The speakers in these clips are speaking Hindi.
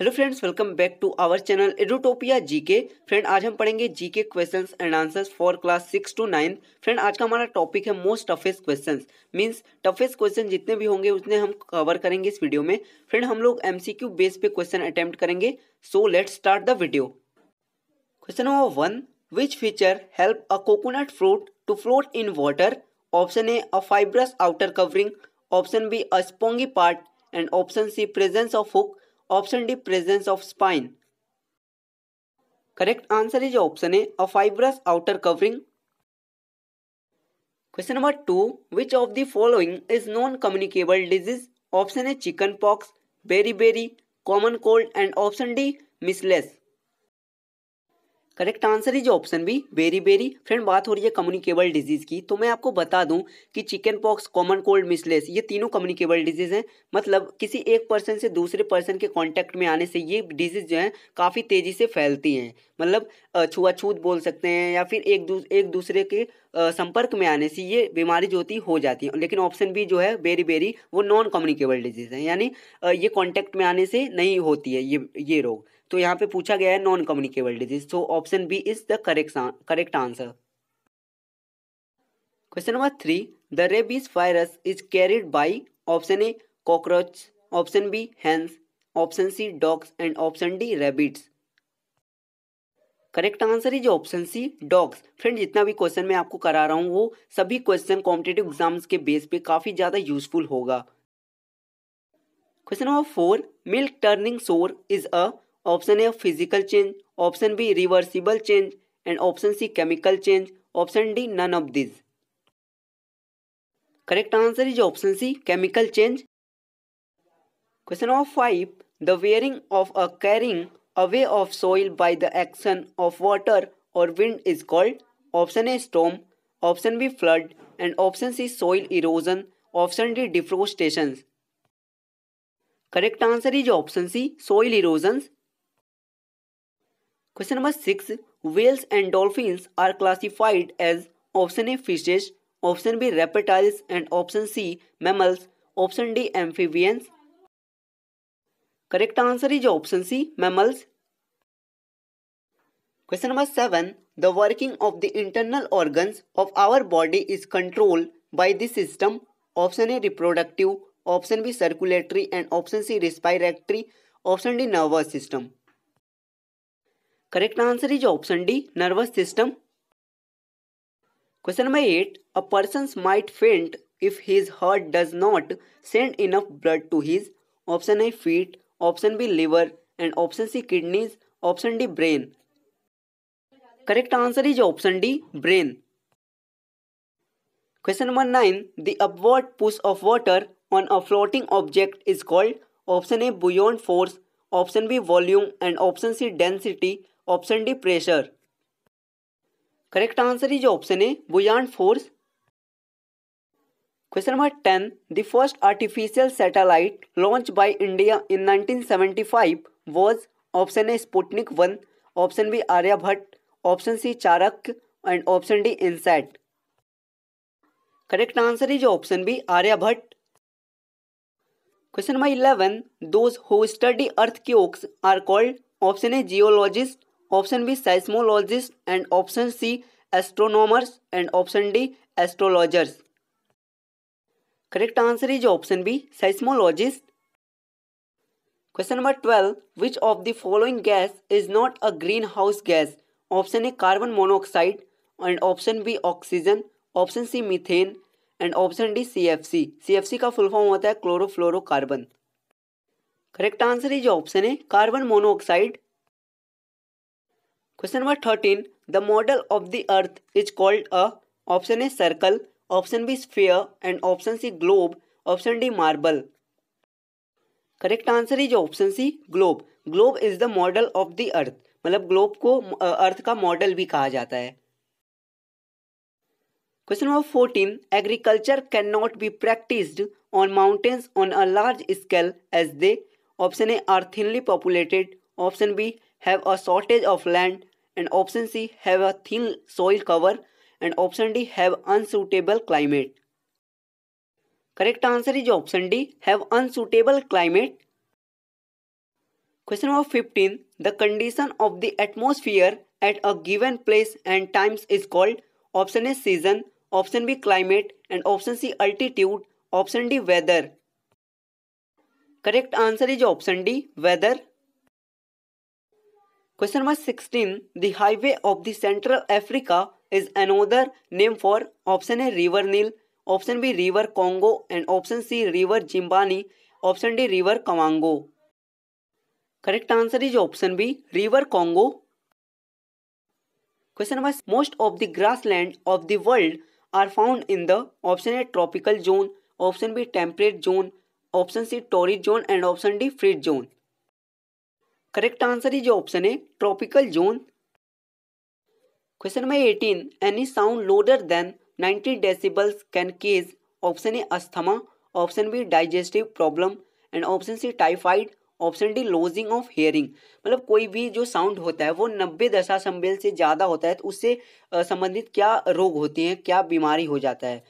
Hello friends welcome back to our channel Edutopia GK friend आज हम पढ़ेंगे GK questions and answers for class six to nine friend आज का हमारा टॉपिक है most toughest questions means toughest question जितने भी होंगे उतने हम कवर करेंगे इस वीडियो में फ्रेंड हम लोग एमसीक्यू बेस पे क्वेश्चन अटेम्प्ट करेंगे so let start the video question number one which feature help a coconut fruit to float in water option A a fibrous outer covering option B a spongy part and option C presence of hook option D presence of spine correct answer is option A a fibrous outer covering question number two which of the following is non communicable disease option A chicken pox beriberi common cold and option D measles correct answer is option B beriberi friend बात हो रही है कम्युनिकेबल डिजीज की तो मैं आपको बता दूं कि chicken pox common cold measles ये तीनों कम्युनिकेबल डिजीज हैं मतलब किसी एक पर्सन से दूसरे पर्सन के कांटेक्ट में आने से ये डिजीज जो है काफ़ी तेज़ी से फैलती हैं मतलब छुआछूत बोल सकते हैं या फिर एक दू, एक दूसरे के संपर्क में आने से ये बीमारी जो होती हो जाती है लेकिन ऑप्शन बी जो है बेरी बेरी वो नॉन कम्युनिकेबल डिजीज़ है यानी ये कॉन्टैक्ट में आने से नहीं होती है ये ये रोग तो यहाँ पे पूछा गया है non communicable disease so option B is the correct correct answer question number three the rabies virus is carried by option A cockroach option B hens option C dogs and option D rabbits correct answer is option C dogs friend जितना भी क्वेश्चन मैं आपको करा रहा हूँ वो सभी क्वेश्चन कॉम्पिटेटिव एग्जाम्स के बेस पे काफ़ी ज़्यादा यूजफुल होगा question number four milk turning sour is a option A physical change option B reversible change and option C chemical change option D none of this correct answer is option C chemical change question number five the wearing of a carrying away of soil by the action of water और wind is called option A स्टोम option B flood and option C soil erosion option D deforestation correct answer is option C soil erosions Question number 6. Whales and dolphins are classified as option A fishes, option B reptiles and option C mammals, option D amphibians. Correct answer is option C mammals. Question number 7. The working of the internal organs of our body is controlled by the system. Option A reproductive, option B circulatory and option C respiratory, option D nervous system. Correct answer is option D, nervous system. Question number 8. A person might faint if his heart does not send enough blood to his option A feet, option B liver and option C kidneys, option D brain. Correct answer is option D brain. Question number 9. The upward push of water on a floating object is called option A buoyant force, option B volume and option C density, option D pressure correct answer ही जो ऑप्शन है वो यान force question number ten the first artificial satellite launch by India in 1975 was option A Sputnik one option B Aryabhata option C Charak and option D INSAT correct answer is option B Aryabhata question number eleven those who study earthquakes are called option A geologist option B seismologist and option C astronomers and option D astrologers correct answer is option B seismologist question number twelve which of the following gas is not a green house gas option A carbon monoxide and option B oxygen option C methane and option D C F C C F C का फुल फॉर्म होता है chlorofluorocarbon correct answer is option A carbon monoxide question number thirteen the model of the earth is called a option a circle option B sphere and option C globe option D marble correct answer is option C globe globe is the model of the earth मतलब ग्लोब को अर्थ का मॉडल भी कहा जाता है question number fourteen agriculture can not be practised on mountains on a large scale as they option A are thinly populated option B have a shortage of land and option C have a thin soil cover and option D have unsuitable climate. Correct answer is option D have unsuitable climate. Question number 15. The condition of the atmosphere at a given place and times is called option A season, option B climate and option C altitude, option D weather. Correct answer is option D weather. Question number 16. The highway of the Central Africa is another name for option A river Nile, option B river Congo and option C river Jimbani, option D river Kamango. Correct answer is option B river Congo. Question number most of the grassland of the world are found in the option A tropical zone, option B temperate zone, option C torrid zone and option D free zone. Correct answer ही जो ऑप्शन है tropical zone question number eighteen any sound louder than 90 decibels can cause option A asthma option B digestive problem and option C typhoid option D losing of hearing मतलब कोई भी जो साउंड होता है वो नब्बे दशा संबेल से ज़्यादा होता है तो उससे संबंधित क्या रोग होते हैं क्या बीमारी हो जाता है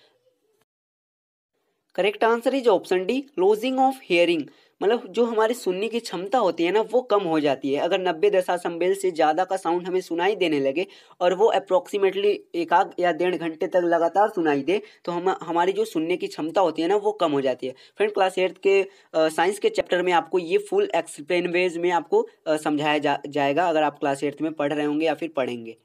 correct answer is option D closing of hearing मतलब जो हमारी सुनने की क्षमता होती है ना वो कम हो जाती है अगर नब्बे संबेल से ज़्यादा का साउंड हमें सुनाई देने लगे और वो अप्रोक्सीमेटली एक आध या डेढ़ घंटे तक लगातार सुनाई दे तो हम हमारी जो सुनने की क्षमता होती है ना वो कम हो जाती है फ्रेंड क्लास एट्थ के साइंस के चैप्टर में आपको ये फुल एक्सप्लेन वेज में आपको समझाया जा, जाएगा अगर आप क्लास एट्थ में पढ़ रहे होंगे या फिर पढ़ेंगे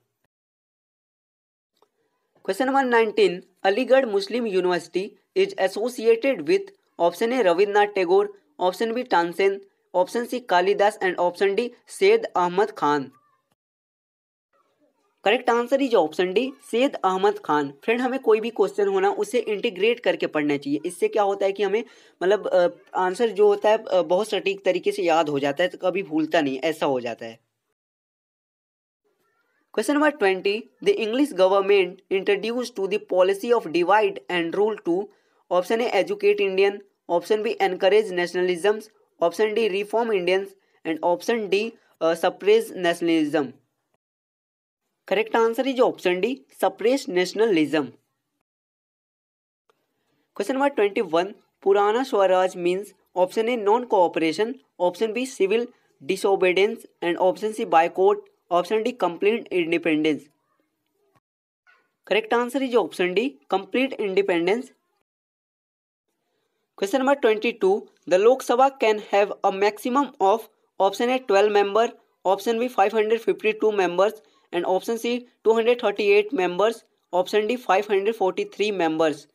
question number nineteen Aligarh Muslim University is associated with option A Rabindranath Tagore option B Tansen option C Kalidas and option D Syed Ahmad Khan correct answer is option D Syed Ahmad Khan friend हमें कोई भी क्वेश्चन होना उसे इंटीग्रेट करके पढ़ना चाहिए इससे क्या होता है कि हमें मतलब आंसर जो होता है बहुत सटीक तरीके से याद हो जाता है तो कभी भूलता नहीं ऐसा हो जाता है question number twenty the English government introduce to the policy of divide and rule to option A educate Indian option B encourage nationalism option D reform Indians and option D suppress nationalism correct answer is option D suppress nationalism question number twenty one Purna Swaraj means option A non cooperation option B civil disobedience and option C boycott option D complete independence correct answer is option D complete independence question number twenty two the Lok Sabha can have a maximum of option A twelve member option B five hundred fifty two members and option C two hundred thirty eight members option D five hundred forty three members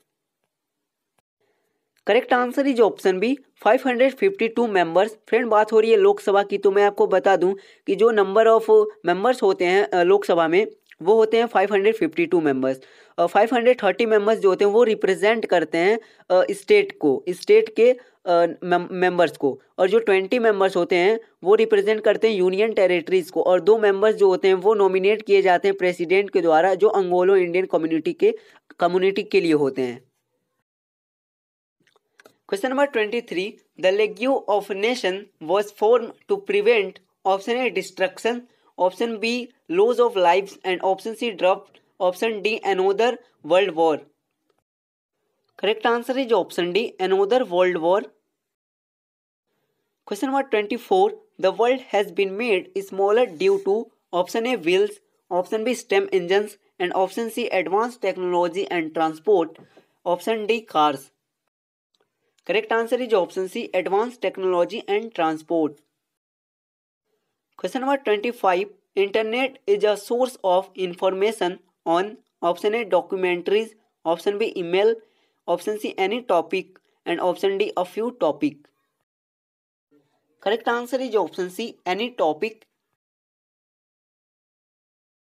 correct answer is option B 552 members friend बात हो रही है लोकसभा की तो मैं आपको बता दूं कि जो नंबर ऑफ मेंबर्स होते हैं लोकसभा में वो होते हैं 552 members five hundred thirty members जो होते हैं वो रिप्रेजेंट करते हैं स्टेट को स्टेट के मेंबर्स को और जो ट्वेंटी मेंबर्स होते हैं वो रिप्रेजेंट करते हैं यूनियन टेरिटरीज़ को और दो मेंबर्स जो होते हैं वो नॉमिनेट किए जाते हैं प्रेसिडेंट के द्वारा जो अंगोलो इंडियन कम्युनिटी के कम्युनिटी के लिए होते हैं question number twenty three the league of nation was form to prevent option A destruction option B loss of life and option C drop Option D, another world war. Correct answer is option D, another world war. Question number 24. The world has been made smaller due to option A, wheels, option B, steam engines, and option C, advanced technology and transport, option D, cars. Correct answer is option C, advanced technology and transport. Question number 25. Internet is a source of information on option A documentaries option B email option C any topic and option D a few topic correct answer is option C any topic